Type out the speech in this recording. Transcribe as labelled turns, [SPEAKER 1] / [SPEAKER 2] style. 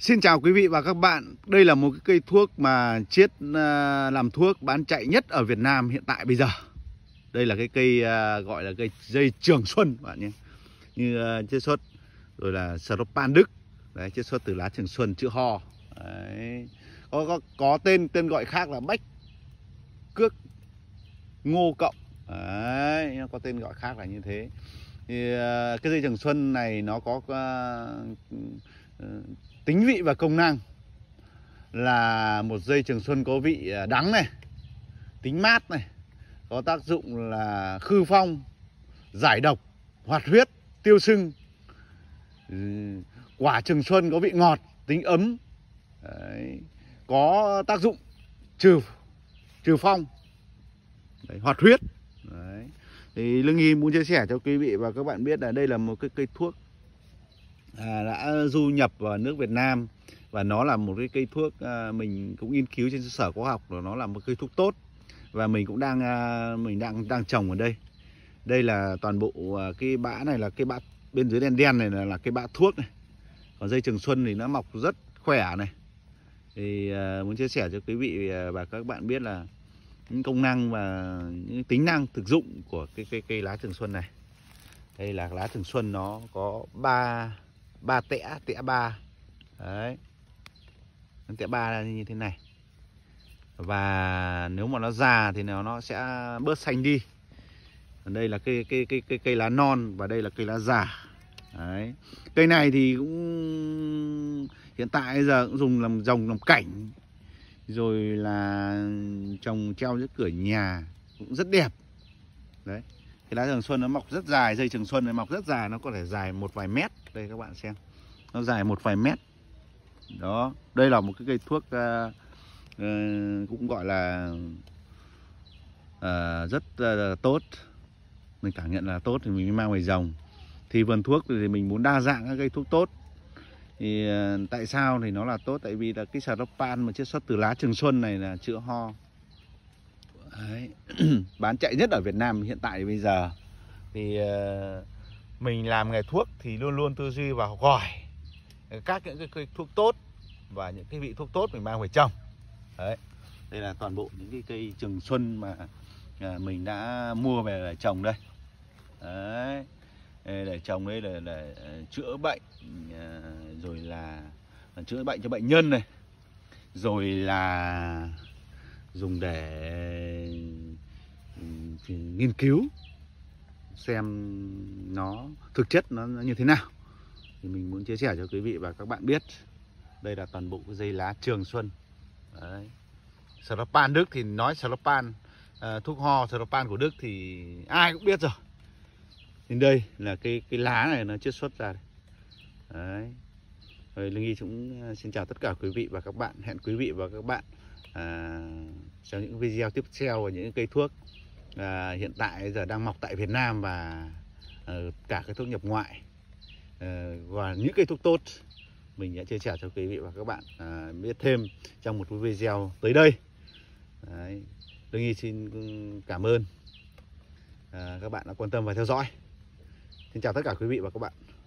[SPEAKER 1] Xin chào quý vị và các bạn Đây là một cái cây thuốc mà chiết à, làm thuốc bán chạy nhất ở Việt Nam hiện tại bây giờ Đây là cái cây à, gọi là cây dây trường xuân bạn nhé Như à, chiết xuất rồi là Sropan Đức Đấy, chiết xuất từ lá trường xuân chữ ho Đấy. Có, có, có tên tên gọi khác là bách cước ngô cộng Đấy, nó có tên gọi khác là như thế thì, Cái dây trường xuân này nó có uh, tính vị và công năng là một dây trường xuân có vị à, đắng này tính mát này có tác dụng là khư phong giải độc hoạt huyết tiêu sưng quả trường xuân có vị ngọt tính ấm Đấy. có tác dụng trừ trừ phong Đấy, hoạt huyết Đấy. thì lương y muốn chia sẻ cho quý vị và các bạn biết là đây là một cái cây thuốc À, đã du nhập vào nước Việt Nam và nó là một cái cây thuốc à, mình cũng nghiên cứu trên cơ sở khoa học là nó là một cây thuốc tốt và mình cũng đang à, mình đang đang trồng ở đây đây là toàn bộ cái bã này là cái bã bên dưới đen đen này là, là cái bã thuốc này còn dây trường xuân thì nó mọc rất khỏe này thì muốn chia sẻ cho quý vị và các bạn biết là những công năng và những tính năng thực dụng của cái cây cây lá trường xuân này đây là lá thường xuân nó có 3 ba tẽ tẽ ba đấy tẽ ba là như thế này và nếu mà nó già thì nó nó sẽ bớt xanh đi còn đây là cây cây cây cây cây lá non và đây là cây lá già đấy cây này thì cũng hiện tại giờ cũng dùng làm rồng làm cảnh rồi là trồng treo giữa cửa nhà cũng rất đẹp đấy cái lá trường xuân nó mọc rất dài dây trường xuân này mọc rất dài nó có thể dài một vài mét đây các bạn xem nó dài một vài mét đó đây là một cái cây thuốc uh, uh, cũng gọi là uh, rất uh, tốt mình cảm nhận là tốt thì mình mới mang về rồng thì vườn thuốc thì mình muốn đa dạng các cây thuốc tốt thì uh, tại sao thì nó là tốt tại vì là cái sà pan mà chiết xuất từ lá trường xuân này là chữa ho Đấy. bán chạy nhất ở Việt Nam hiện tại bây giờ thì uh, mình làm nghề thuốc thì luôn luôn tư duy vào gọi các những cái, cái thuốc tốt và những cái vị thuốc tốt mình mang về trồng đấy đây là toàn bộ những cái cây trường xuân mà à, mình đã mua về để trồng đây đấy để trồng đây là, là à, chữa bệnh à, rồi là, là chữa bệnh cho bệnh nhân này rồi là dùng để ừ, nghiên cứu xem nó thực chất nó như thế nào thì mình muốn chia sẻ cho quý vị và các bạn biết đây là toàn bộ cái dây lá trường xuân Đấy. Salopan Đức thì nói Salopan à, thuốc ho Salopan của Đức thì ai cũng biết rồi. Thì đây là cái cái lá này nó chiết xuất ra. Đấy, Ờ, Lương Y cũng ờ, xin chào tất cả quý vị và các bạn. Hẹn quý vị và các bạn à, trong những video tiếp theo và những cây thuốc à, hiện tại giờ đang mọc tại Việt Nam và à, cả cái thuốc nhập ngoại à, và những cây thuốc tốt mình đã chia sẻ cho quý vị và các bạn à, biết thêm trong một video tới đây. Đấy. Lương Y xin ừ, cảm ơn à, các bạn đã quan tâm và theo dõi. Xin chào tất cả quý vị và các bạn.